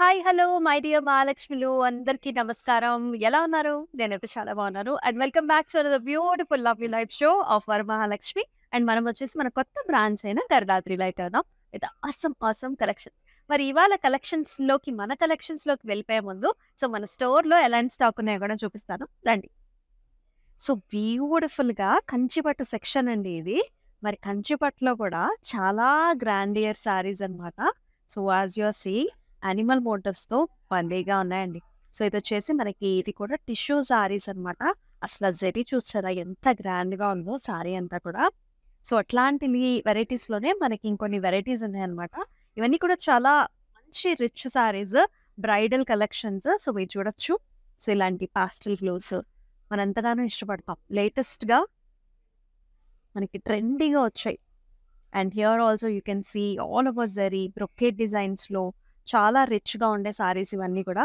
Hi hello my dear మహాలక్ష్మిలు అందరికీ నమస్కారం ఎలా ఉన్నారు నేనైతే చాలా బాగున్నాను and welcome back to the beautiful love you life show of our Mahalakshmi and మనం వచ్చేసి మన కొత్త బ్రాంచ్ అయిన గరదాత్రి లైట్ అవునా విత్ అసమ్ అసమ్ కలెక్షన్స్ మరి ఇవాళ కలెక్షన్స్ లోకి మన కలెక్షన్స్ లోకి వెళ్ళిపోయే ముందు సో మన స్టోర్ లో ఎలాంటి స్టాక్ ఉన్నాయో కూడా చూపిస్తాను రండి సో బ్యూటిఫుల్ గా కంచిపట్టు సెక్షన్ అండి ఇది మరి కంచిపట్టులో కూడా చాలా గ్రాండియర్ శారీస్ అనమాట సో యాజ్ యువర్ సీ అనిమల్ తో బందీగా ఉన్నాయండి సో ఇది వచ్చేసి మనకి ఇది కూడా టిష్యూ సారీస్ అనమాట అసలు జరి చూస్తారా ఎంత గ్రాండ్ గా ఉందో సారీ అంతా కూడా సో అట్లాంటి వెరైటీస్లోనే మనకి ఇంకొన్ని వెరైటీస్ ఉన్నాయన్నమాట ఇవన్నీ కూడా చాలా మంచి rich saris bridal collections so మీరు చూడొచ్చు సో ఇలాంటి పాస్టల్ గ్లోవ్స్ మనం ఎంతగానో ఇష్టపడతాం గా మనకి ట్రెండింగ్ వచ్చాయి and here also you can see all over zari brocade డిజైన్స్లో చాలా రిచ్గా ఉండే సారీస్ ఇవన్నీ కూడా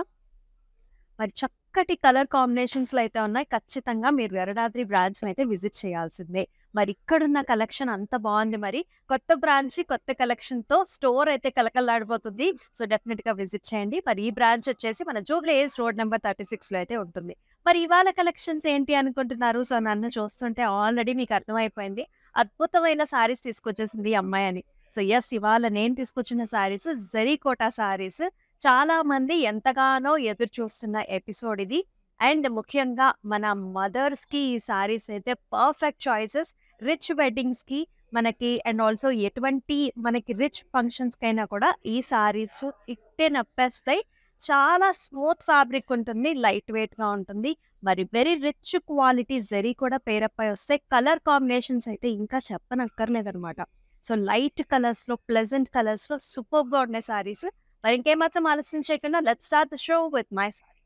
మరి చక్కటి కలర్ కాంబినేషన్స్లో అయితే ఉన్నాయి ఖచ్చితంగా మీరు వెరడాద్రి బ్రాంచ్ని అయితే విజిట్ చేయాల్సిందే మరి ఇక్కడున్న కలెక్షన్ అంత బాగుంది మరి కొత్త బ్రాంచ్ కొత్త కలెక్షన్తో స్టోర్ అయితే కలకల్లాడిపోతుంది సో డెఫినెట్గా విజిట్ చేయండి మరి ఈ బ్రాంచ్ వచ్చేసి మన జూబ్లీస్ రోడ్ నెంబర్ థర్టీ సిక్స్లో అయితే ఉంటుంది మరి ఇవాళ కలెక్షన్స్ ఏంటి అనుకుంటున్నారు సో నన్ను చూస్తుంటే ఆల్రెడీ మీకు అర్థమైపోయింది అద్భుతమైన సారీస్ తీసుకొచ్చేసింది ఈ అమ్మాయి అని సో ఎస్ ఇవాళ నేను తీసుకొచ్చిన శారీస్ జరీకోటా శారీస్ చాలా మంది ఎంతగానో ఎదురు చూస్తున్న ఎపిసోడ్ ఇది అండ్ ముఖ్యంగా మన మదర్స్కి ఈ శారీస్ అయితే పర్ఫెక్ట్ చాయిసెస్ రిచ్ వెడ్డింగ్స్కి మనకి అండ్ ఆల్సో ఎటువంటి మనకి రిచ్ ఫంక్షన్స్ కైనా కూడా ఈ శారీస్ ఇట్టే నప్పేస్తాయి చాలా స్మూత్ ఫ్యాబ్రిక్ ఉంటుంది లైట్ వెయిట్ గా ఉంటుంది మరి వెరీ రిచ్ క్వాలిటీ జరీ కూడా పేరప్పై వస్తే కలర్ కాంబినేషన్స్ అయితే ఇంకా అనమాట సో లైట్ కలర్స్లో ప్లెజెంట్ కలర్స్లో సూపర్గా ఉన్నాయి సారీస్ మరి ఇంకేమాత్రం ఆలస్యం చేయకుండా let start the show with my sari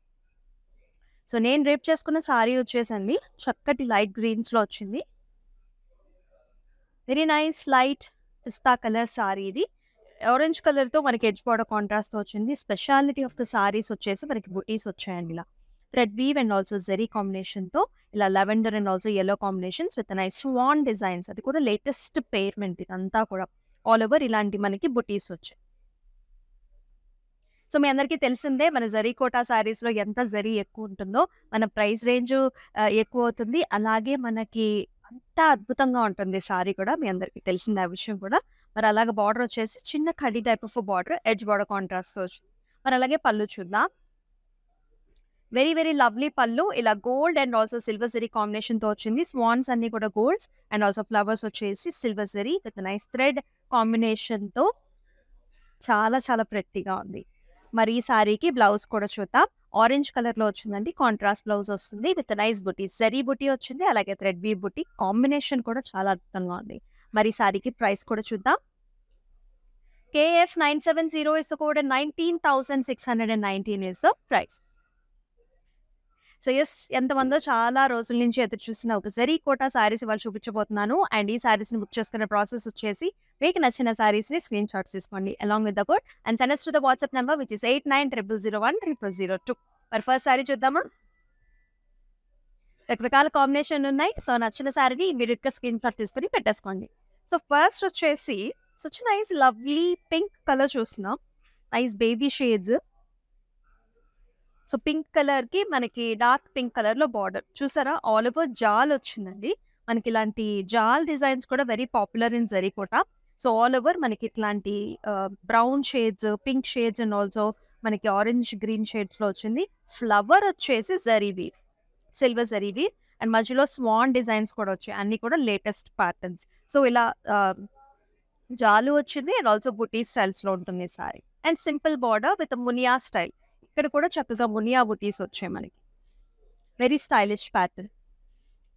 so నేను రేపు చేసుకున్న సారీ వచ్చేసండి చక్కటి లైట్ గ్రీన్స్లో వచ్చింది very nice light pista colour sari ఇది ఆరెంజ్ కలర్తో మనకి ఎడ్జ్ బార్డర్ కాంట్రాస్ట్తో వచ్చింది స్పెషాలిటీ ఆఫ్ ద సారీస్ వచ్చేసి మనకి బుటీస్ వచ్చాయండి ఇలా thread weave and also zari కాంబినేషన్తో ఇలా lavender and also yellow combinations with nice swan designs అది కూడా లేటెస్ట్ పేర్మెంట్ ఇదంతా కూడా ఆల్ ఓవర్ ఇలాంటి మనకి బుటీస్ వచ్చాయి సో మీ అందరికీ తెలిసిందే మన జరీ కోటా శారీస్లో ఎంత జరీ ఎక్కువ ఉంటుందో మన ప్రైస్ రేంజ్ ఎక్కువ అవుతుంది అలాగే మనకి అంత అద్భుతంగా ఉంటుంది శారీ కూడా మీ అందరికీ తెలిసింది ఆ విషయం కూడా మరి అలాగే బార్డర్ వచ్చేసి చిన్న కడి type of border edge border contrasts వచ్చింది మరి అలాగే పళ్ళు చూద్దాం వెరీ వెరీ లవ్లీ పళ్ళు ఇలా gold and also silver combination కాంబినేషన్తో వచ్చింది స్వాన్స్ అన్ని కూడా గోల్డ్స్ అండ్ ఆల్సో ఫ్లవర్స్ వచ్చేసి సిల్వర్ సిరీ విత్ నైస్ థ్రెడ్ కాంబినేషన్తో చాలా చాలా ప్రెట్టిగా ఉంది మరి ఈ శారీకి బ్లౌజ్ కూడా చూద్దాం ఆరెంజ్ కలర్లో వచ్చిందండి కాంట్రాస్ట్ బ్లౌజ్ వస్తుంది విత్ నైస్ బుటీ జరీ బుటీ వచ్చింది అలాగే థ్రెడ్ బీ బుటీ కాంబినేషన్ కూడా చాలా అద్భుతంగా ఉంది మరి శారీకి ప్రైస్ కూడా చూద్దాం KF nine seven zero is కూడా nineteen thousand six hundred and nineteen is price so ఎస్ ఎంతమందో చాలా రోజుల నుంచి ఎదురు చూసిన ఒక జరీ కోటా శారీస్ ఇవాళ చూపించబోతున్నాను అండ్ ఈ శారీస్ని బుక్ చేసుకునే ప్రాసెస్ వచ్చేసి మీకు నచ్చిన ని స్క్రీన్ షాట్స్ తీసుకోండి along with the code and send us to the WhatsApp number which is eight nine triple zero one triple zero two మరి ఫస్ట్ శారీ చూద్దామా రకరకాల కాంబినేషన్ ఉన్నాయి సో నచ్చిన శారీని మీరు స్క్రీన్ షాట్ తీసుకొని పెట్టేసుకోండి సో ఫస్ట్ వచ్చేసి so nice lovely pink colour చూస్తున్నాం nice baby shades so pink colour కి మనకి డార్క్ పింక్ కలర్లో బార్డర్ చూసారా ఆల్ ఓవర్ జాల్ వచ్చిందండి మనకి ఇలాంటి జాల్ డిజైన్స్ కూడా వెరీ పాపులర్ ఇన్ జరికోట సో ఆల్ ఓవర్ మనకి ఇట్లాంటి brown shades pink shades and also మనకి ఆరెంజ్ గ్రీన్ షేడ్స్ లో వచ్చింది ఫ్లవర్ వచ్చేసి జరీవి సిల్వర్ జరీవి అండ్ మధ్యలో స్వాన్ డిజైన్స్ కూడా వచ్చాయి అన్ని కూడా లేటెస్ట్ ప్యాటర్న్స్ సో ఇలా జాలు వచ్చింది అండ్ ఆల్సో బుటీ స్టైల్స్లో ఉంటుంది sari and simple border with మునియా స్టైల్ కూడా చత్త జంబునియా బూటీస్ వచ్చేయని very stylish pattern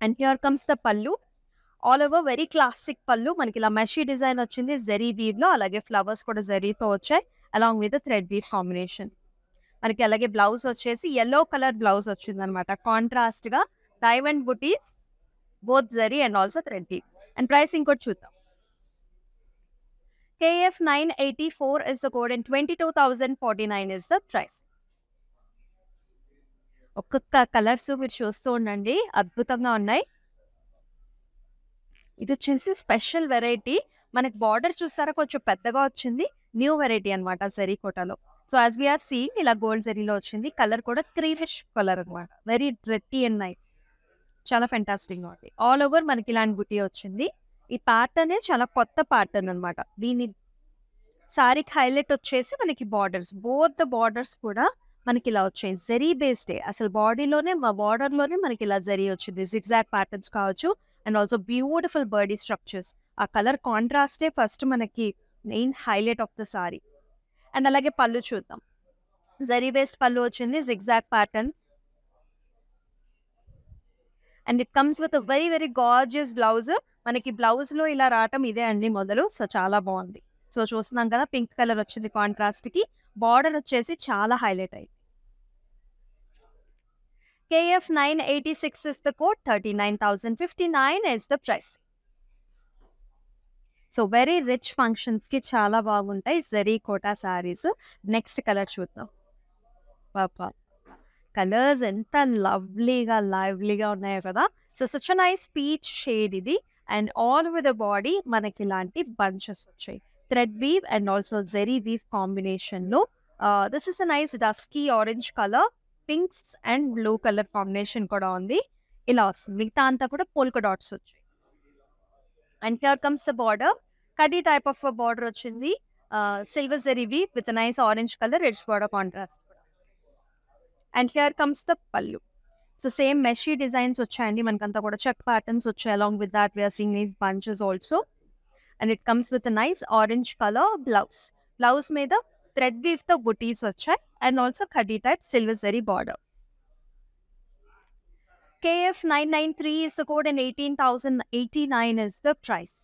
and here comes the pallu all over very classic pallu మనకి ఇలా మెషీ డిజైన్ వచ్చింది జరీ వీవ్ న అలాగే ఫ్లవర్స్ కూడా జరీ తో వచ్చే along with the thread weave combination మనకి అలాగే బ్లౌజ్ వచ్చేసి yellow కలర్ బ్లౌజ్ వచ్చింది అన్నమాట కాంట్రాస్ట్ గా టైన్ buttis both zari and also thread weave and pricing కొంచెం చూద్దాం KF984 is the code and 22049 is the price ఒక్కొక్క కలర్స్ మీరు చూస్తూ ఉండండి అద్భుతంగా ఉన్నాయి ఇది వచ్చేసి స్పెషల్ వెరైటీ మనకి బార్డర్ చూసారా కొంచెం పెద్దగా వచ్చింది న్యూ వెరైటీ అనమాట జరీ కోటాలో సో యాజ్ వీఆర్ సీయింగ్ ఇలా గోల్డ్ జరీలో వచ్చింది కలర్ కూడా క్రీమిష్ కలర్ అనమాట వెరీ రెట్టి అండ్ నైస్ చాలా ఫెంటాస్టింగ్ ఉంది ఆల్ ఓవర్ మనకి ఇలాంటి బుటీ వచ్చింది ఈ ప్యాటర్నే చాలా కొత్త ప్యాటర్న్ అనమాట దీని సారీకి హైలైట్ వచ్చేసి మనకి బార్డర్స్ బోత్ ద బార్డర్స్ కూడా మనకి ఇలా వచ్చాయి జరీ బేస్డే అసలు బాడీలోనే మా బార్డర్లోనే మనకి ఇలా జరీ వచ్చింది జిగ్జాగ్ ప్యాటర్న్స్ కావచ్చు and also beautiful birdy structures ఆ కలర్ కాంట్రాస్టే ఫస్ట్ మనకి main highlight of the sari and అలాగే పళ్ళు చూద్దాం జరీ బేస్డ్ పళ్ళు వచ్చింది zigzag patterns and it comes with very very gorgeous blouse మనకి బ్లౌజ్లో ఇలా రావటం ఇదే అండి మొదలు సో చాలా బాగుంది సో చూస్తున్నాం కదా పింక్ కలర్ వచ్చింది కాంట్రాస్ట్కి బార్డర్ వచ్చేసి చాలా హైలైట్ అయింది కోట్ thirty nine thousand fifty nine is the price so very rich ఫంక్షన్స్కి చాలా బాగుంటాయి జరీ కోటా శారీస్ నెక్స్ట్ కలర్ చూద్దాం పాపా కలర్స్ ఎంత లవ్లీగా లైవ్లీగా ఉన్నాయో కదా so such nice peach shade ఇది and all over the body మనకి ఇలాంటి బంచెస్ వచ్చాయి thread weave and also zari weave కాంబినేషన్లో this is a nice dusky orange colour pinks and blue colour combination కూడా ఉంది ఇలా వస్తుంది మిగతా అంతా కూడా పోల్క డాట్స్ వచ్చాయి and here comes the border కడ్డీ టైప్ ఆఫ్ బార్డర్ వచ్చింది సిల్వర్ జెరీవి with nice orange colour reds border contrast and here comes the pallu so same మెషీ డిజైన్స్ వచ్చాయండి మనకంతా కూడా చెక్ ప్యాటర్న్స్ వచ్చాయి along with that we are seen is bunches also and it comes with a nice orange color blouse. Blouse made the thread weave the booties vachai and also khadi type silver zari border. KF993 is the code and 18,089 is the price.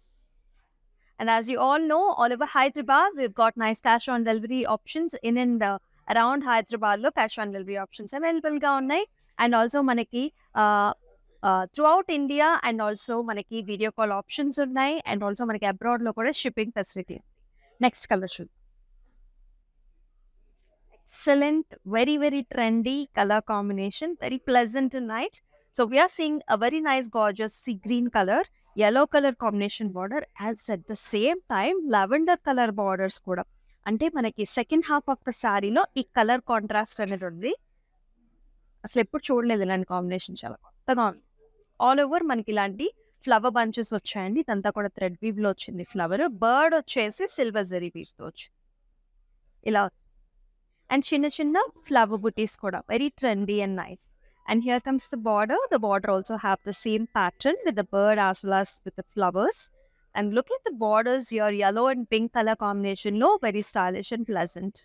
And as you all know, all over Hyderabad, we've got nice cash on delivery options in and uh, around Hyderabad. Look, cash on delivery options available. And also, maneki. uh, throughout India and also మనకి video call options ఉన్నాయి and also మనకి లో కూడా shipping facility next colour షూ excellent very very trendy colour combination very pleasant నైట్ so we are seeing a very nice gorgeous sea green colour yellow colour combination border as at the same time lavender colour borders కూడా అంటే మనకి second half of the శారీలో ఈ colour contrast అనేది ఉంది అసలు ఎప్పుడు చూడలేదు ఇలాంటి కాంబినేషన్ చాలా కొత్తగా ఉంది ఆల్ ఓవర్ మనకి ఇలాంటి ఫ్లవర్ బంచెస్ వచ్చాయండి ఇదంతా కూడా థ్రెడ్ వీవ్ లో వచ్చింది ఫ్లవర్ బర్డ్ వచ్చేసి సిల్వర్ జరీ వీవ్ తో వచ్చింది ఇలా అండ్ చిన్న చిన్న ఫ్లవర్ బుటీస్ కూడా very trendy and nice and here comes the border the border also have the same pattern with the bird as well as with the flowers and look at the borders your yellow and pink colour కాంబినేషన్లో very stylish and pleasant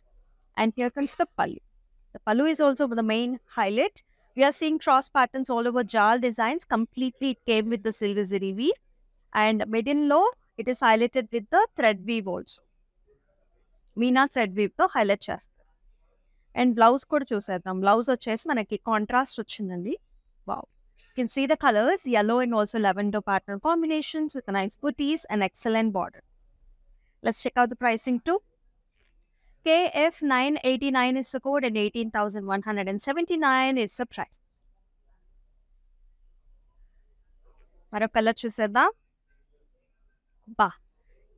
and here comes the pallu the pallu is also the main highlight we are seeing cross patterns all over jal designs. Completely, it came with the silver ziri weave. And in low, it is highlighted with the thread weave also. మీనా thread వీవ్తో highlight Blouse and blouse కూడా చూసేద్దాం blouse contrast మనకి Wow, you can see the colors, yellow and also lavender pattern combinations with nice booties and excellent borders. Let's check out the pricing too. KF989 is the code and 18,179 is the price. మరో colour చూసేద్దాం బా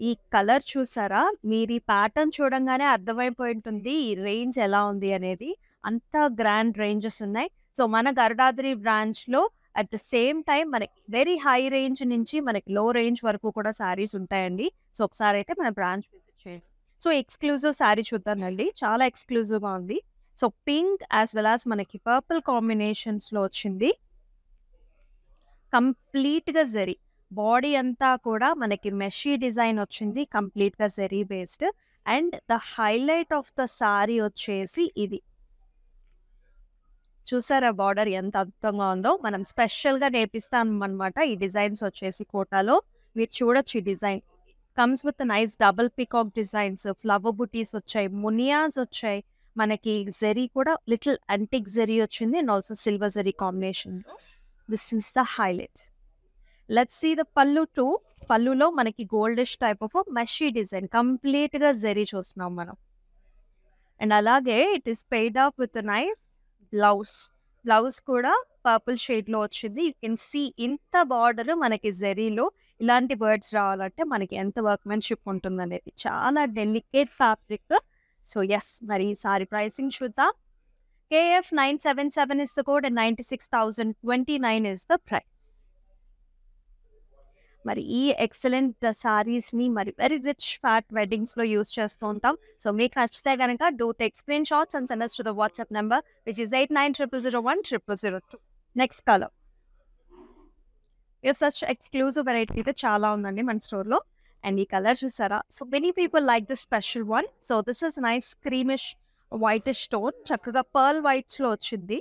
ఈ colour చూసారా మీరు ఈ pattern చూడంగానే అర్థమైపోయి ఉంటుంది ఈ రేంజ్ ఎలా ఉంది అనేది అంత గ్రాండ్ రేంజెస్ ఉన్నాయి సో మన గరుడాద్రి బ్రాంచ్లో అట్ ద సేమ్ టైం మనకి వెరీ హై రేంజ్ నుంచి మనకి లో రేంజ్ వరకు కూడా శారీస్ ఉంటాయండి సో ఒకసారి అయితే మన బ్రాంచ్ విజిట్ చేయండి సో ఎక్స్క్లూజివ్ శారీ చూద్దానండి చాలా ఎక్స్క్లూజివ్గా ఉంది so pink as well as మనకి పర్పుల్ కాంబినేషన్స్లో వచ్చింది కంప్లీట్గా జరీ బాడీ అంతా కూడా మనకి మెషీ డిజైన్ వచ్చింది కంప్లీట్గా zari based and the highlight of the sari వచ్చేసి ఇది చూసారా బార్డర్ ఎంత అద్భుతంగా ఉందో మనం స్పెషల్గా నేర్పిస్తాం అనమాట ఈ డిజైన్స్ వచ్చేసి కోటాలో మీరు చూడొచ్చు ఈ design comes with nice double peacock designs flower buttis వచ్చాయి మునియాస్ వచ్చాయి మనకి జెరీ కూడా లిటిల్ అంటిక్ జెరీ వచ్చింది and also silver zari combination this is the highlight let see the pallu too పళ్ళులో మనకి గోల్డిష్ టైప్ ఆఫ్ మెషీ డిజైన్ కంప్లీట్ గా జెరీ చూస్తున్నాం మనం అండ్ అలాగే it is paired up with nice blouse blouse కూడా పర్పుల్ షేడ్లో వచ్చింది యూ కెన్ సీ ఇంత బార్డర్ మనకి జెరీలో ఇలాంటి బర్డ్స్ రావాలంటే మనకి ఎంత వర్క్మెన్షిప్ ఉంటుందనేది చాలా డెలికేట్ ఫ్యాబ్రిక్ సో ఎస్ మరి ఈసారి ప్రైసింగ్ చూద్దాం KF nine seven seven is the code ninety six thousand twenty nine is the price మరి ఈ ఎక్సలెంట్ సారీస్ని మరి వెరీ రిచ్ ఫ్యాట్ వెడ్డింగ్స్లో యూస్ చేస్తూ ఉంటాం సో మీకు నచ్చితే కనుక do take screen shots and send us to the WhatsApp number which is eight nine triple zero one triple zero two next colour you such exclusive variety అయితే చాలా ఉందండి మన స్టోర్లో అండ్ ఈ కలర్ చూసారా so many people like this special one so this is nice creamish whitish stone చక్కగా pearl వైట్స్లో వచ్చింది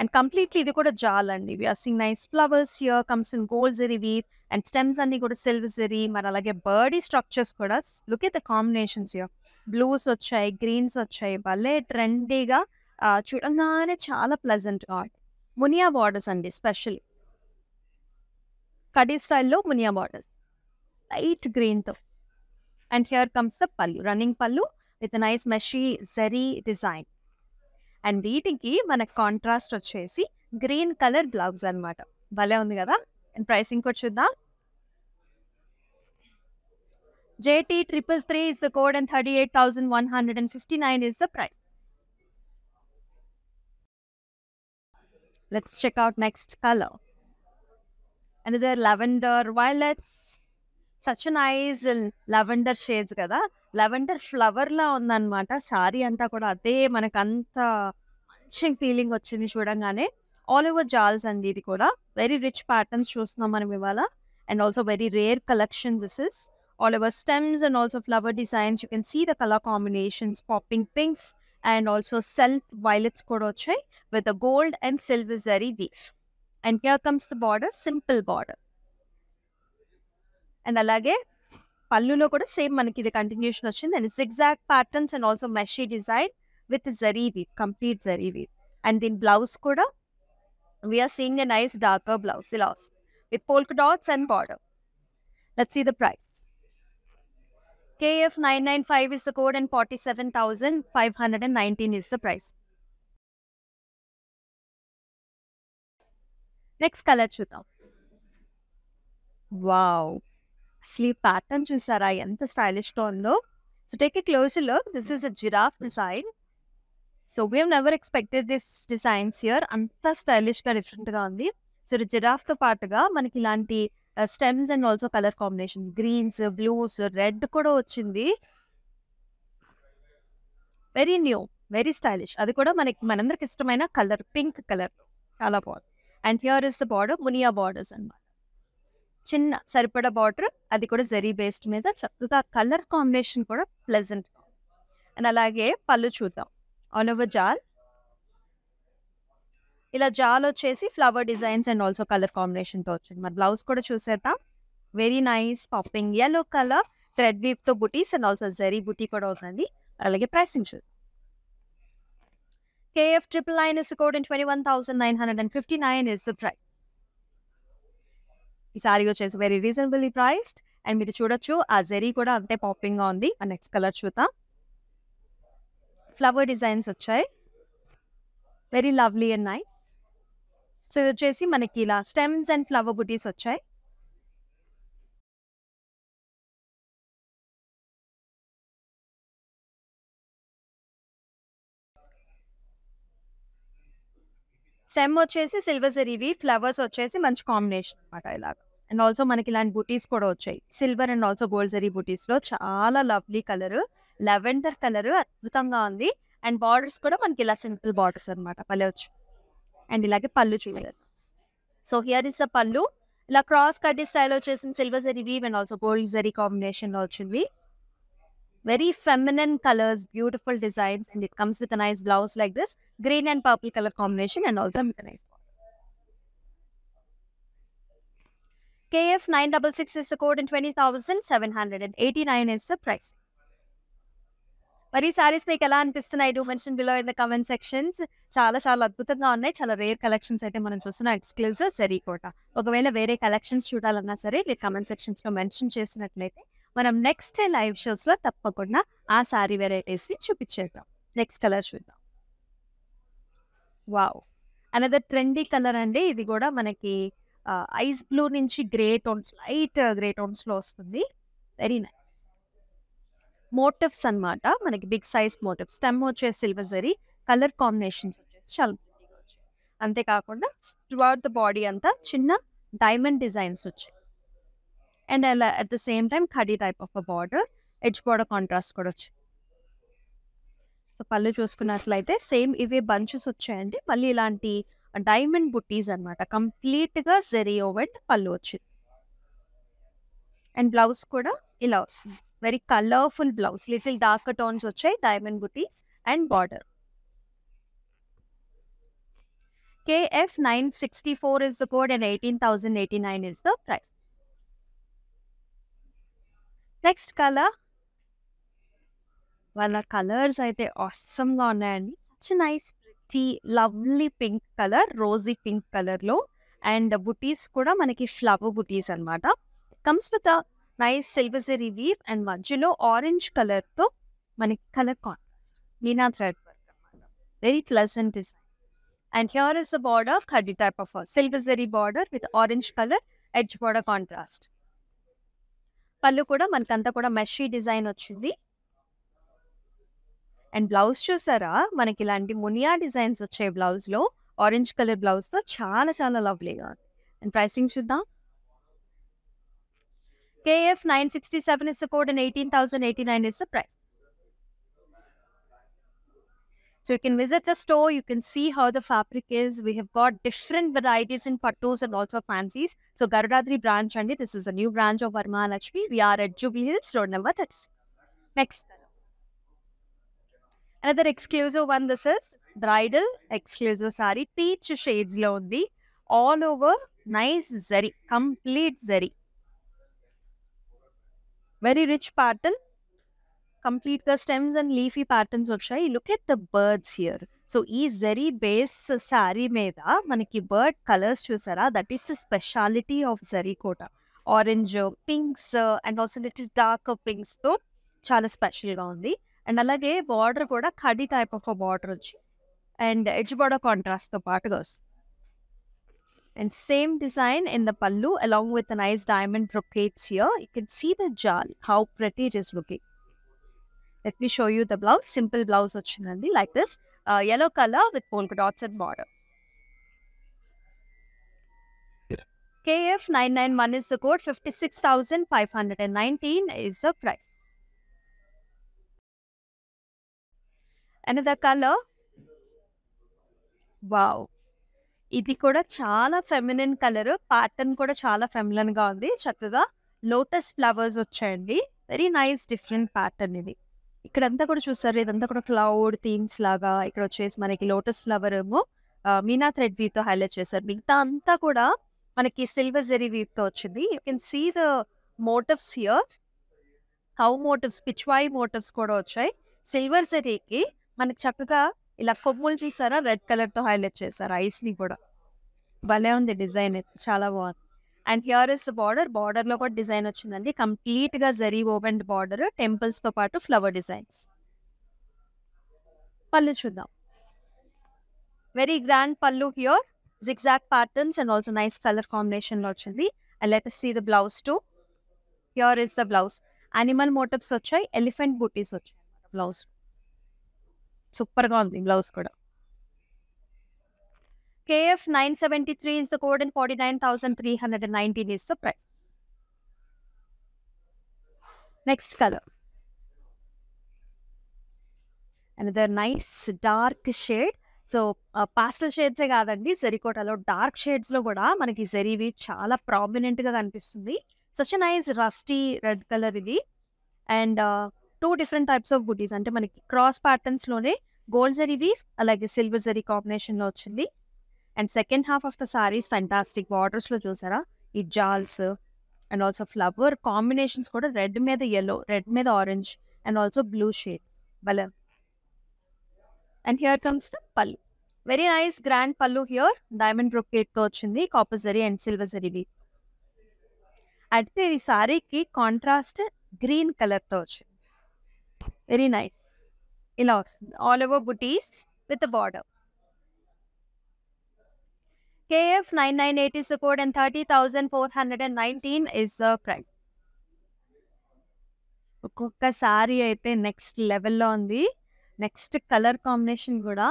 అండ్ కంప్లీట్లీ ఇది కూడా జాల్ అండి we're sing nice flowers here comes in gold జరివి అండ్ స్టెమ్స్ అన్ని కూడా సిల్వర్ జరి మరి అలాగే బర్డీ స్ట్రక్చర్స్ కూడా look at the combinations here blues వచ్చాయి గ్రీన్స్ వచ్చాయి భలే ట్రెండీగా చూడగానే చాలా ప్లెజెంట్ ఆర్ట్ మునియా బార్డర్స్ అండి స్పెషల్ కడీ స్టైల్లో మునియా బార్డర్స్ లైట్ గ్రీన్తో and here comes the pallu running pallu with nice meshy zari design and వీటికి మనకు కాంట్రాస్ట్ వచ్చేసి గ్రీన్ కలర్ గ్లౌజ్ అనమాట భలే ఉంది కదా అండ్ ప్రైసింగ్ కూడా చూద్దాం JT triple three is the code and thirty eight thousand one hundred and fifty nine is the price let's check out next colour another lavender violets such a nice lavender shades kada lavender flower la undanamata saree anta kuda ade manakanta manchi feeling vachindi chudangane all over jals and idi very rich patterns chustunnam manam ivala and also very rare collection this is all over stems and also flower designs you can see the color combinations popping pinks and also self violets kuda with a gold and silver zari weave and here comes the border, simple border. And alage pallulo kuda same manaki the continuation vachindi and zigzag patterns and also meshy design with zari weave, complete zari weave. And in blouse koda, we are seeing a nice darker blouse blouse with polka dots and border. Let's see the price. KF995 is the code and 47,519 is the price. Next colour చూద్దాం wow అసలు ఈ pattern చూసారా ఎంత స్టైలిష్గా ఉందో so take a close look this is a giraffe design so we never expected this designs here అంత స్టైలిష్గా డిఫరెంట్గా ఉంది సో జిరాఫ్తో పాటుగా మనకి ఇలాంటి stems and also colour combinations greens blues red కూడా వచ్చింది వెరీ న్యూ వెరీ స్టైలిష్ అది కూడా మనకి మనందరికి ఇష్టమైన కలర్ పింక్ కలర్ చాలా బాగుంది and here is the border మునియా బార్డర్స్ అనమాట చిన్న సరిపడ బార్డర్ అది కూడా జరీ బేస్డ్ మీద చక్కగా కలర్ కాంబినేషన్ కూడా ప్లెజెంట్ అండ్ అలాగే పళ్ళు చూద్దాం ఆల్ ఓవర్ జాల్ ఇలా జాల్ వచ్చేసి flower designs and also colour కాంబినేషన్తో వచ్చింది మరి బ్లౌజ్ కూడా చూసేద్దాం very nice popping yellow colour thread వీప్తో బుటీస్ అండ్ ఆల్సో జరీ బుటీ కూడా అవుతుంది అలాగే ప్రైసింగ్ చూద్దాం KF triple nine is the code and 21,959 is the price. ఈ సారీ వచ్చేసి వెరీ రీజనబుల్లీ ప్రైస్డ్ అండ్ మీరు చూడొచ్చు ఆ జెరీ కూడా అంతే పాపింగ్గా ఉంది ఆ నెక్స్ట్ కలర్ చూద్దాం ఫ్లవర్ డిజైన్స్ వచ్చాయి very lovely and nice so ఇది వచ్చేసి మనకి ఇలా స్టెమ్స్ అండ్ ఫ్లవర్ బుటీస్ వచ్చాయి స్టెమ్ వచ్చేసి సిల్వర్ జరీవి ఫ్లవర్స్ వచ్చేసి మంచి కాంబినేషన్ అనమాట ఇలాగా అండ్ ఆల్సో మనకి ఇలాంటి బూటీస్ కూడా వచ్చాయి silver and also gold zari బూటీస్ లో చాలా లవ్లీ కలర్ లెవెండర్ కలర్ అద్భుతంగా ఉంది అండ్ బార్డర్స్ కూడా మనకి ఇలా సింపుల్ బార్డర్స్ అనమాట పల్లె వచ్చి అండ్ ఇలాగే పళ్ళు చూడలేదు సో హియర్ ఇస్ అ పళ్ళు ఇలా క్రాస్ కడ్డీ స్టైల్ వచ్చేసింది silver zari weave and also gold zari combination లో వచ్చింది very feminine colors, beautiful designs, and it comes with a nice blouse like this, green and purple color combination, and also a nice. KF966 is the code and 20,789 is the price. మరి సారీస్ మీకు ఎలా అనిపిస్తున్నాయి do mention below in the comment sections చాలా చాలా అద్భుతంగా ఉన్నాయి చాలా rare collections అయితే మనం చూస్తున్నాం ఎక్స్క్లూజివ్ సెరీ కోట ఒకవేళ వేరే కలెక్షన్స్ చూడాలన్నా comment sections comment mention. Mention చేసినట్లయితే మనం నెక్స్ట్ లైవ్ షోస్లో తప్పకుండా ఆ శారీ వెరైటీస్ని చూపించేద్దాం నెక్స్ట్ కలర్ చూద్దాం వావ్ అనదర్ ట్రెండీ కలర్ అండి ఇది కూడా మనకి ఐస్ బ్లూ నుంచి గ్రే టోన్స్ లైట్ గ్రే లో వస్తుంది వెరీ నైస్ మోటివ్స్ అనమాట మనకి బిగ్ సైజ్ మోటివ్ స్టెమ్ వచ్చే సిల్వర్ జరీ కలర్ కాంబినేషన్స్ వచ్చేసి చాలా అంతేకాకుండా టువార్డ్ ద బాడీ అంతా చిన్న డైమండ్ డిజైన్స్ వచ్చాయి అండ్ అలా అట్ ద సేమ్ టైం కడీ type of a border edge border contrast కూడా వచ్చింది సో పళ్ళు చూసుకున్నట్లయితే సేమ్ ఇవే బంచెస్ వచ్చాయండి మళ్ళీ ఇలాంటి డైమండ్ బుట్టీస్ అనమాట కంప్లీట్గా ఓవెంట్ పళ్ళు వచ్చింది అండ్ బ్లౌజ్ కూడా ఇలా వస్తుంది very colourful blouse little dark tones వచ్చాయి డైమండ్ బుటీస్ and border KF nine sixty four is the code and eighteen thousand eighty nine is the price next color well the colors are the awesome ga unnayandi such a nice pretty lovely pink color rosy pink color lo and బుటీస్ కూడా మనకి flower బుటీస్ అనమాట comes with a nice silver zari weave and మధ్యలో orange కలర్తో మనకి colour contrast మీనా thread work అనమాట very pleasant design and here is the border కడ్డీ type of silver zari border with orange colour edge border contrast pallu కూడా మనకంతా కూడా మెషీ డిజైన్ వచ్చింది అండ్ బ్లౌజ్ చూసారా మనకి ఇలాంటి మునియా డిజైన్స్ వచ్చే బ్లౌజ్లో ఆరెంజ్ కలర్ బ్లౌజ్తో చాలా చాలా లవ్లీగా అండ్ ప్రైసింగ్ చూద్దాం KF nine sixty seven is code and eighteen thousand eighty nine is price So you can visit the store, you can see how the fabric is. We have got different varieties in pattus and also fancies. So Garudadri branch and this is a new branch of Varma Lakshmi. We are at Jubilee Hills, store number 36. Next. Another exclusive one this is bridal exclusive sari peach shades lo all over nice zari complete zari very rich pattern complete the stems and leafy patterns vachai look at the birds here so ee zari base sari meda manaki bird colors chusara that is the specialty of zari kota orange pinks uh, and also little darker pinks tho chala special ga undi and alage border kuda khadi type of a border chi. and edge border contrast the patterns. and same design in the pallu along with the nice diamond brocades here. You can see the jal, how pretty it is looking. Let me show you the blouse simple blouse వచ్చిందండి like this yellow colour with polka dots and border KF nine nine one is the code. Fifty six thousand five hundred and nineteen is the price. Another colour wow ఇది కూడా చాలా feminine colour pattern కూడా చాలా feminine గా ఉంది చక్కగా lotus flowers వచ్చాయండి very nice different pattern ఇది ఇక్కడ అంతా కూడా చూస్తారు ఇదంతా కూడా క్లౌడ్ థీమ్స్ లాగా ఇక్కడ వచ్చేసి మనకి లోటస్ ఫ్లవర్ ఏమో మీనా థ్రెడ్ వీవ్ తో హైలైట్ చేశారు మిగతా అంతా కూడా మనకి సిల్వర్ జెరీ వీవ్ తో వచ్చింది you can see the motifs here how motifs pichwai motifs కూడా వచ్చాయి సిల్వర్ జెరీకి మనకి చక్కగా ఇలా కొమ్ములు తీసారా రెడ్ కలర్ తో హైలైట్ చేశారు ఐస్ ని కూడా భలే ఉంది డిజైన్ చాలా బాగుంది and here is border border లో కూడా డిజైన్ వచ్చిందండి కంప్లీట్ గా జరీ ఓవెన్ బార్డర్ టెంపుల్స్ తో పాటు ఫ్లవర్ డిజైన్స్ పళ్ళు చూద్దాం very grand pallu here zigzag patterns and also nice colour combination లో వచ్చింది and let see the blouse too here is the blouse animal motifs వచ్చాయి ఎలిఫెంట్ బూటీస్ వచ్చాయి బ్లౌజ్ సూపర్ గా ఉంది బ్లౌజ్ కూడా KF 973 is the code and 49,319 is the price. Next color. Another nice dark shade. So pastel షేడ్సే కాదండి జెరికోటలో dark షేడ్స్లో కూడా మనకి జెరీవి చాలా ప్రామినెంట్గా కనిపిస్తుంది such nice rusty red colour ఇది and two different types of బుటీస్ అంటే మనకి క్రాస్ ప్యాటర్న్స్లోనే గోల్డ్ జెరీవి అలాగే సిల్వర్ జెరీ కాంబినేషన్లో వచ్చింది and second half of the saris fantastic బార్డర్స్లో చూసారా ఈ జాల్స్ అండ్ ఆల్సో ఫ్లవర్ కాంబినేషన్స్ కూడా రెడ్ మీద ఎల్లో రెడ్ మీద orange and also blue shades భలే and here comes the pallu very nice grand pallu here diamond బ్రొకేట్తో వచ్చింది copper zari and silver zari అయితే ఈ సారీకి కాంట్రాస్ట్ గ్రీన్ కలర్తో వచ్చింది వెరీ నైస్ ఇలా వస్తుంది ఆల్ ఓవర్ బుటీస్ with border KF998 support and 30,419 is the price. next level on the next color combination guda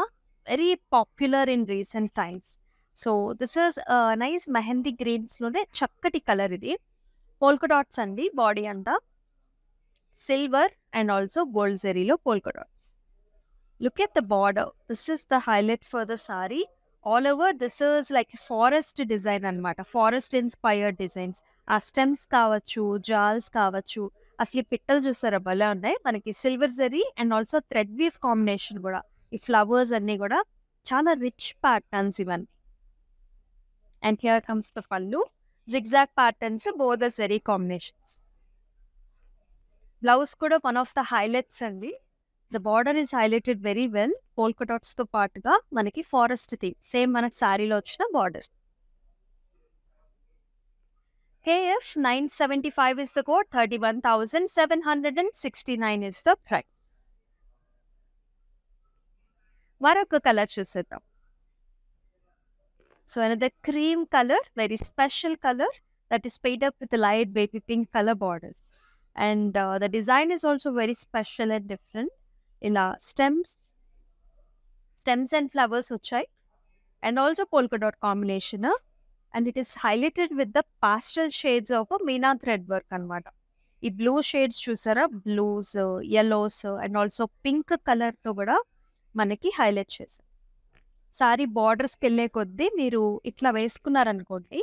very popular in recent times. So this is a nice mahendi green slone chakkati color idi. Polka dot and body and the silver and also gold zeri lo polka dots. Look at the border. This is the highlight for the saree. All over this is like forest design అనమాట forest inspired designs ఆ stems కావచ్చు జాల్స్ కావచ్చు అసలు ఈ పిట్టలు చూస్తారా భలే ఉన్నాయి మనకి silver zari and also thread weave combination కూడా ఈ ఫ్లవర్స్ అన్నీ కూడా చాలా రిచ్ ప్యాటర్న్స్ ఇవన్నీ and here comes the pallu zigzag patterns బోధ జరీ కాంబినేషన్స్ బ్లౌజ్ కూడా వన్ ఆఫ్ ద హైలైట్స్ అండి The border is highlighted very well. Highlighted very well polka dots తో పాటుగా మనకి forest థీమ్ Same, మనకి సారీలో వచ్చిన border. KF 975 is the code, 31,769 is the price. So another cream color, very special color that is paid up with light baby pink color borders. And uh, the design is also very special and different. ఇలా stems stems and flowers వచ్చాయి and also polka dot combination and it is highlighted with the pastel shades of మీనా thread work అనమాట ఈ blue shades చూసారా blues yellows and also pink కలర్తో కూడా మనకి highlight చేశారు సారీ బార్డర్స్కి వెళ్ళే కొద్దీ మీరు ఇట్లా వేసుకున్నారనుకోండి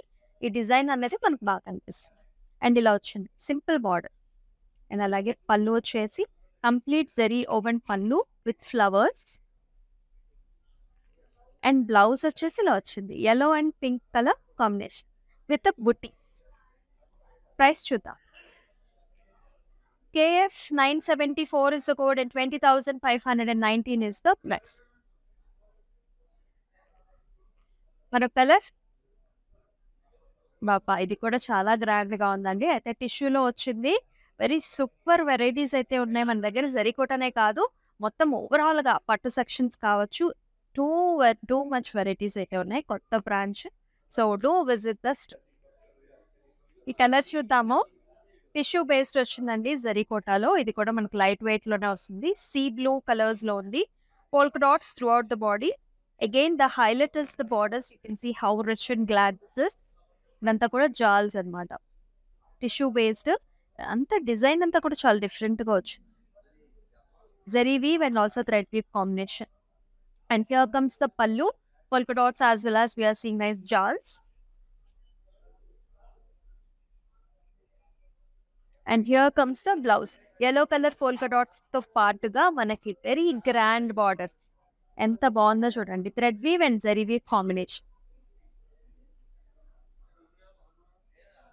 ఈ డిజైన్ అనేది మనకు బాగా కనిపిస్తుంది అండ్ ఇలా వచ్చింది సింపుల్ బార్డర్ అండ్ అలాగే పళ్ళు వచ్చేసి కంప్లీట్ జెరీ ఓవెన్ పన్ను విత్ ఫ్లవర్స్ అండ్ బ్లౌజ్ వచ్చేసి ఇలా వచ్చింది yellow and pink colour combination with బుట్టి ప్రైస్ చూద్దాం KF nine seventy four is the code and twenty thousand five hundred and nineteen is the price మరొక colour బాపా ఇది కూడా చాలా గ్రాండ్గా ఉందండి అయితే టిష్యూలో వచ్చింది వెరీ సూపర్ వెరైటీస్ అయితే ఉన్నాయి మన దగ్గర జరికోటనే కాదు మొత్తం ఓవరాల్గా పట్టు సెక్షన్స్ కావచ్చు టూ టూ మచ్ వెరైటీస్ అయితే ఉన్నాయి కొత్త branch so do visit the store ఈ కలర్ చూద్దాము టిష్యూ బేస్డ్ వచ్చిందండి జరీకోటాలో ఇది కూడా మనకు లైట్ వెయిట్ లోనే వస్తుంది సీ బ్లూ కలర్స్లో ఉంది polka dots throughout the body again the highlight is the borders you can see how rich and glads ఇదంతా కూడా జాల్స్ అనమాట టిష్యూ బేస్డ్ అంత డిజైన్ అంతా కూడా చాలా డిఫరెంట్గా వచ్చింది zari weave and also thread weave combination and here comes the pallu polka dots as well as we are seeing nice jars. And here comes the blouse. Yellow color polka dots తో పాటుగా మనకి very grand borders ఎంత బాగుందో చూడండి thread weave and zari weave combination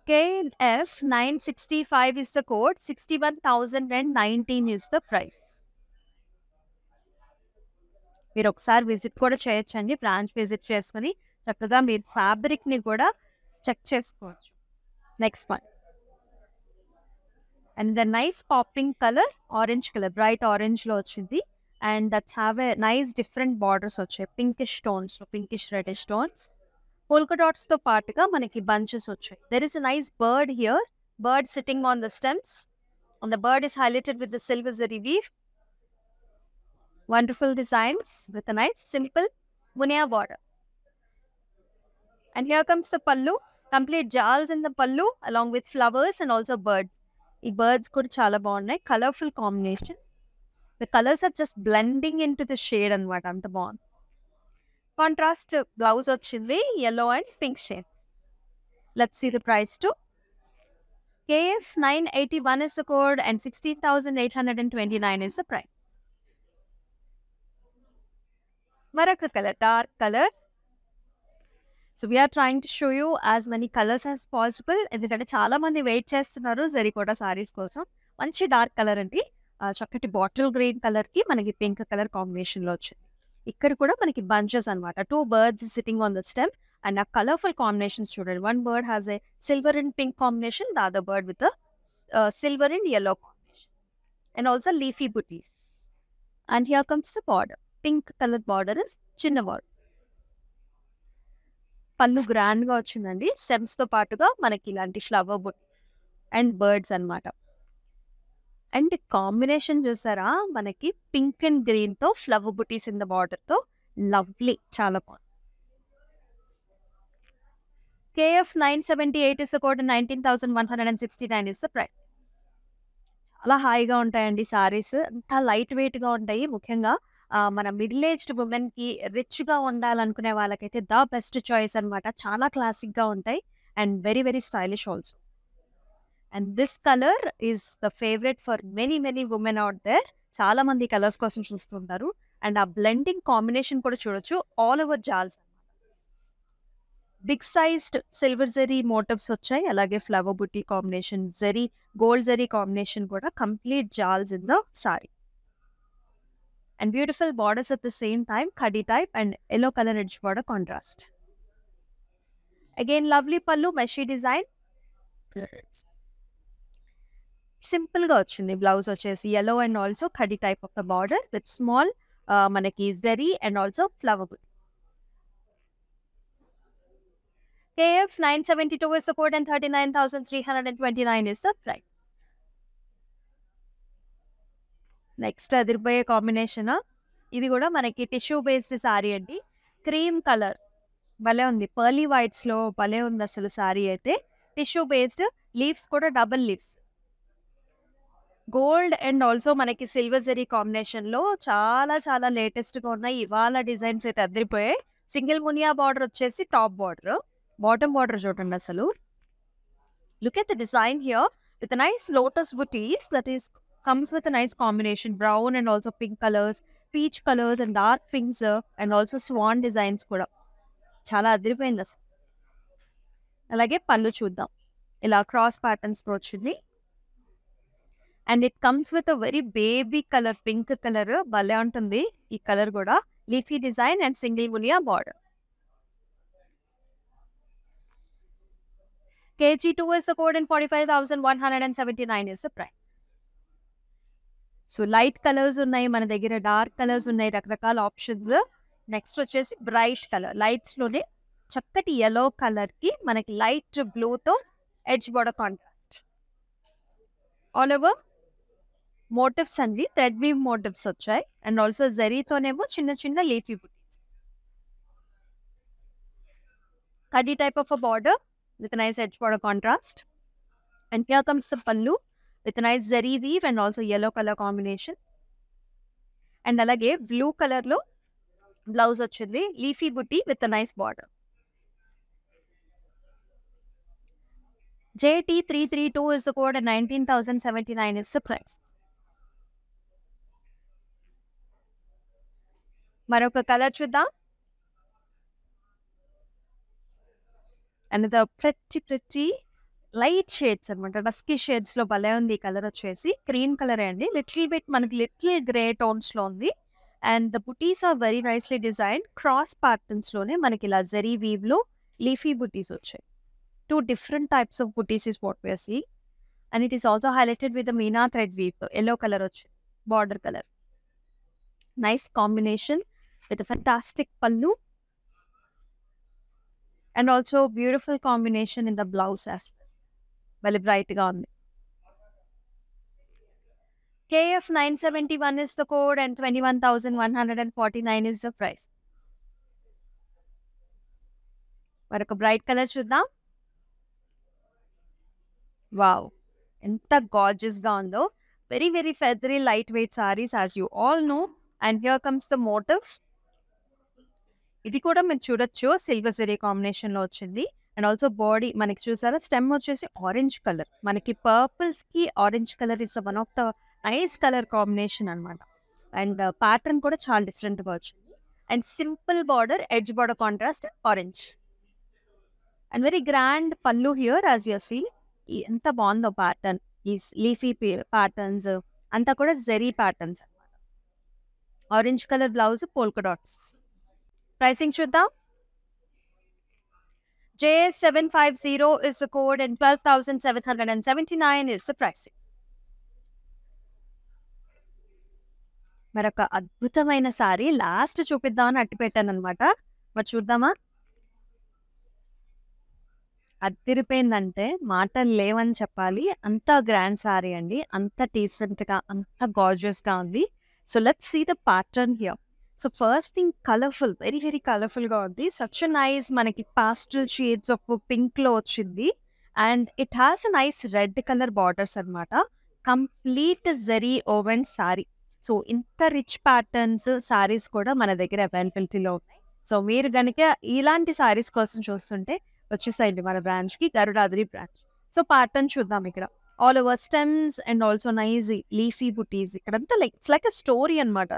KF965 is the code, 61,019 is the price. visit branch visit the fabric check Next one. And the nice popping color, orange color, bright orange lo chindi. And that's have a nice different borders of pinkish tones, pinkish reddish tones polka dots to part maniki bunches There is a nice bird here. Bird sitting on the stems. And the bird is highlighted with the silver zari weave. Wonderful designs with a nice simple Munia border. And here comes the pallu. Complete jars in the pallu along with flowers and also birds. The birds could chala bond, colorful combination. The colors are just blending into the shade and what I'm the bond. Contrast blouse వచ్చింది yellow and pink shade let see the price too KF nine eighty one is code and sixteen thousand eight hundred and twenty nine is price మరొక colour dark colour so we're trying to show you as many colours as possible ఎందుకంటే చాలా మంది wait చేస్తున్నారు జెరికోటా సారీస్ కోసం మంచి dark colour అండి చక్కటి bottle green కలర్కి మనకి పింక్ కలర్ కాంబినేషన్లో వచ్చింది ఇక్కడ కూడా మనకి బంచెస్ అనమాట two birds sitting on the stem and ఆ కలర్ఫుల్ కాంబినేషన్స్ చూడండి one bird has a silver and pink combination the other bird with silver and yellow combination and also leafy బుటీస్ and here comes the border pink colour border is చిన్న border పన్ను గ్రాండ్గా వచ్చిందండి స్టెమ్స్తో పాటుగా మనకి ఇలాంటి ఫ్లవర్ బుట్ అండ్ బర్డ్స్ అనమాట అండ్ కాంబినేషన్ చూసారా మనకి పింక్ అండ్ గ్రీన్ తో ఫ్లవర్ బుటీస్ ఇన్ ద బార్డర్ తో లవ్లీ చాలా బాగుంది KF nine seventy eight is code nineteen thousand one hundred and sixty nine is price చాలా హాయిగా ఉంటాయండి సారీస్ అంతా లైట్ వెయిట్గా ఉంటాయి ముఖ్యంగా మన మిడిల్ ఏజ్డ్ ఉమెన్కి రిచ్గా ఉండాలనుకునే వాళ్ళకైతే ద బెస్ట్ చాయిస్ అనమాట చాలా క్లాసిక్గా ఉంటాయి and very very stylish also and this colour is the favourite for many many women out there చాలా మంది కలర్స్ కోసం చూస్తుంటారు అండ్ ఆ బ్లెండింగ్ కాంబినేషన్ కూడా చూడొచ్చు ఆల్ ఓవర్ జాల్స్ big sized silver zari motifs వచ్చాయి అలాగే ఫ్లవర్ బుట్టి combination zari gold zari combination కూడా కంప్లీట్ జాల్స్ in the sari and beautiful borders at the same time కడీ type and yellow colour edge border contrast again lovely pallu meshy design సింపుల్గా వచ్చింది blouse వచ్చేసి ఎల్లో అండ్ ఆల్సో కడి type of the border with small మనకి zari and also flowable KF 972 is support and 39,329 is the price. Next అదిరిపోయే combination ఇది కూడా మనకి tissue based sari అండి క్రీమ్ కలర్ భలే ఉంది పర్లీ వైట్స్లో భలే ఉంది అసలు శారీ అయితే టిష్యూ బేస్డ్ లీవ్స్ కూడా double leaves gold and also మనకి సిల్వర్ జరీ కాంబినేషన్ లో చాలా చాలా లేటెస్ట్ గా ఉన్నాయి ఇవాళ డిజైన్స్ అయితే అదిరిపోయాయి సింగిల్ మునియా బార్డర్ వచ్చేసి టాప్ బార్డర్ బాటమ్ బార్డర్ చూడండి అసలు look at the design here with nice lotus buttis that is comes with nice combination brown and also pink colours peach colours and dark pinks and also swan designs కూడా చాలా అదిరిపోయింది అసలు అలాగే పళ్ళు చూద్దాం ఇలా క్రాస్ ప్యాటర్న్స్ వచ్చింది and it comes with a very baby colour pink colour భలే ఉంటుంది ఈ కలర్ కూడా లీఫీ డిజైన్ అండ్ సింగిల్ ఉలియా border KG forty five thousand one hundred and seventy nine is price so light colours ఉన్నాయి మన దగ్గర dark colours ఉన్నాయి రకరకాల ఆప్షన్స్ నెక్స్ట్ వచ్చేసి బ్రైట్ కలర్ లైట్స్లోనే చక్కటి ఎల్లో కలర్కి మనకి లైట్ బ్లూతో edge border contrast all over motifs అండి థ్రెడ్ వీవ్ మోటివ్స్ వచ్చాయి అండ్ ఆల్సో జరీతోనేమో చిన్న చిన్న లేఫీ బుటీస్ అది type of a border with nice edge border contrast and here comes the pallu with nice zari weave and also yellow colour combination and అలాగే blue కలర్లో blouse వచ్చింది leafy butti with nice border JT332 is the code and 19,079 is the price. మరొక colour చూద్దాం and ప్రతి ప్రతి light shades అనమాట dusky shades లో భలే ఉంది కలర్ వచ్చేసి క్రీమ్ కలర్ అండి లిటిల్ బిట్ మనకి లిటిల్ గ్రే టోన్స్ లో ఉంది and the buttis are very nicely design cross patterns లోనే మనకి ఇలా జరీ వీవ్ లో లీఫీ బుటీస్ వచ్చాయి two different types of buttis is what వేసి and it is also highlighted with meena thread weave yellow colour వచ్చింది border colour nice combination with a fantastic pallu and also beautiful combination in the blouse as well. bright gown. KF971 is the code and 21,149 is the price. a bright color shudna. Wow. Enta gorgeous gown though. Very, very feathery, lightweight saris as you all know. And here comes the motif. ఇది కూడా మీరు చూడొచ్చు silver zari కాంబినేషన్లో వచ్చింది and also body మనకి చూసారా stem వచ్చేసి orange colour మనకి పర్పుల్స్ కి orange colour is one of the nice colour combination అనమాట అండ్ ప్యాటర్న్ కూడా చాలా గా వచ్చింది and simple border edge border contrast orange and very grand pallu here as you see ఎంత బాగుందో ప్యాటర్న్ ఈ లీఫీ ప్యాటర్న్స్ అంతా కూడా zari patterns orange colour blouse polka dots pricing చూద్దాం seven five zero is code and thousand seven hundred and seventy nine is the pricing మరొక అద్భుతమైన sorry last చూపిద్దాం అని అట్టి పెట్టాను అనమాట మరి చూద్దామా అద్దిరిపోయిందంటే మాటలు లేవని చెప్పాలి అంత గ్రాండ్ సారీ అండి అంత డీసెంట్గా అంత గార్జియస్గా ఉంది so let see the pattern here so first thing colourful very very కలర్ఫుల్గా ఉంది సచ్ నైస్ మనకి పాస్టల్ షేడ్స్ ఆఫ్ పింక్లో వచ్చింది and it has a nice red colour borders అనమాట complete zari woven sari so ఇంత రిచ్ ప్యాటర్న్స్ శారీస్ కూడా మన దగ్గర అవైలబిలిటీలో ఉన్నాయి సో మీరు కనుక ఇలాంటి శారీస్ కోసం చూస్తుంటే వచ్చేసాయండి మన బ్రాంచ్కి గరుడాద్రి బ్రాంచ్ సో ప్యాటర్న్ చూద్దాం ఇక్కడ all over stems and also nice leafy buttis ఇక్కడంతా like it's like a story అనమాట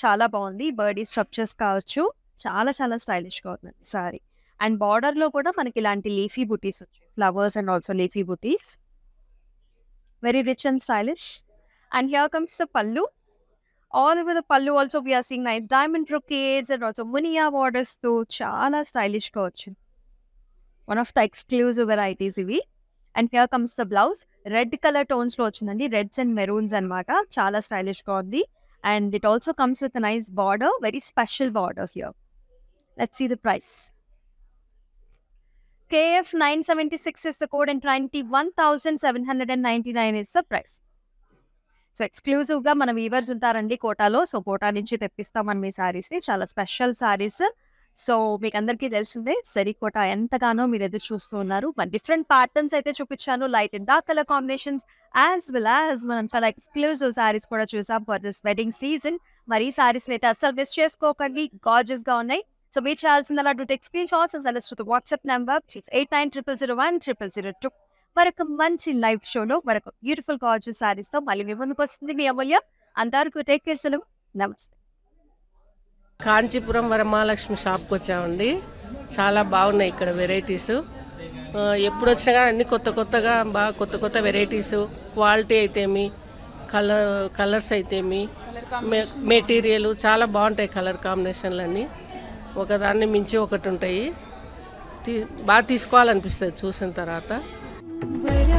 చాలా బాగుంది బర్డీ స్ట్రక్చర్స్ కావచ్చు చాలా చాలా స్టైలిష్గా ఉందండి సారీ అండ్ బార్డర్లో కూడా మనకి ఇలాంటి లీఫీ బుటీస్ వచ్చాయి flowers and also leafy buttis very rich and stylish and here comes the pallu all over the pallu also we are seeing nice diamond brocade and also మునియా తో చాలా స్టైలిష్గా వచ్చింది one of the exclusive varieties ఇవి and here comes the blouse red colour టోన్స్లో వచ్చిందండి reds and maroons అనమాట చాలా స్టైలిష్గా ఉంది and it also comes with a nice border, very special border here. Let's see the price. KF 976 is the code and 91,799 is the price. So exclusive ga mana weavers untarandi kota So kota ninchi teppistam anmi sarees ni. Chala special sarees. So మీకు అందరికీ తెలిసిందే సరికోట ఎంతగానో మీరు ఎదురు చూస్తూ ఉన్నారు మన different patterns అయితే చూపించాను light and dark colour combinations as well as మనం చాలా ఎక్స్క్లూజివ్ సారీస్ కూడా చూసాం ఫర్ దిస్ వెడ్డింగ్ సీజన్ మరి ఈ సారీస్ అయితే అస్సలు మిస్ చేసుకోకండి గాజెస్ గా ఉన్నాయి సో మీరు చేయాల్సిందలా అలా take screen shots and WhatsApp number eight nine triple zero one triple zero two మరొక మంచి లైవ్ షోలో మరొక బ్యూటిఫుల్ గాజెస్ సారీస్తో మళ్ళీ మీ ముందుకు వస్తుంది మీ అమూల్య అంతవరకు టేక్ కేర్ సెలవు నమస్తే కాంచీపురం వరమహాలక్ష్మి షాప్కి వచ్చామండి చాలా బాగున్నాయి ఇక్కడ వెరైటీస్ ఎప్పుడు వచ్చినా కానీ అన్నీ కొత్త కొత్తగా బాగా కొత్త కొత్త వెరైటీస్ క్వాలిటీ అయితేమి కలర్ కలర్స్ అయితేమి మెటీరియల్ చాలా బాగుంటాయి కలర్ కాంబినేషన్లు అన్నీ ఒకదాన్ని మించి ఒకటి ఉంటాయి బాగా తీసుకోవాలనిపిస్తుంది చూసిన తర్వాత